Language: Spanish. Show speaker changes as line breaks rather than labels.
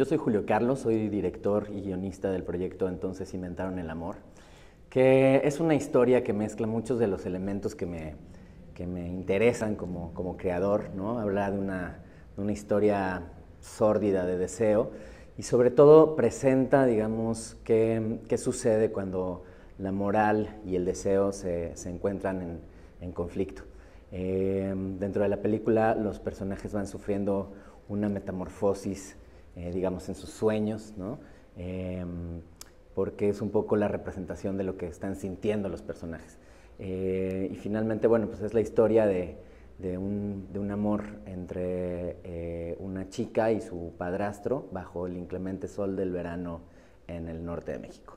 Yo soy Julio Carlos, soy director y guionista del proyecto Entonces Inventaron el Amor, que es una historia que mezcla muchos de los elementos que me, que me interesan como, creador, ¿no? Habla de una, historia sórdida de deseo y sobre todo presenta, digamos, qué, sucede cuando la moral y el deseo se, encuentran en, en conflicto. Eh, dentro de la película los personajes van sufriendo una metamorfosis eh, digamos, en sus sueños, em, porque es un poco la representación de lo que están sintiendo los personajes. Eh, y finalmente, bueno, pues es la historia de un, amor entre eh, una chica y su padrastro bajo el inclemente sol del verano en el norte de México.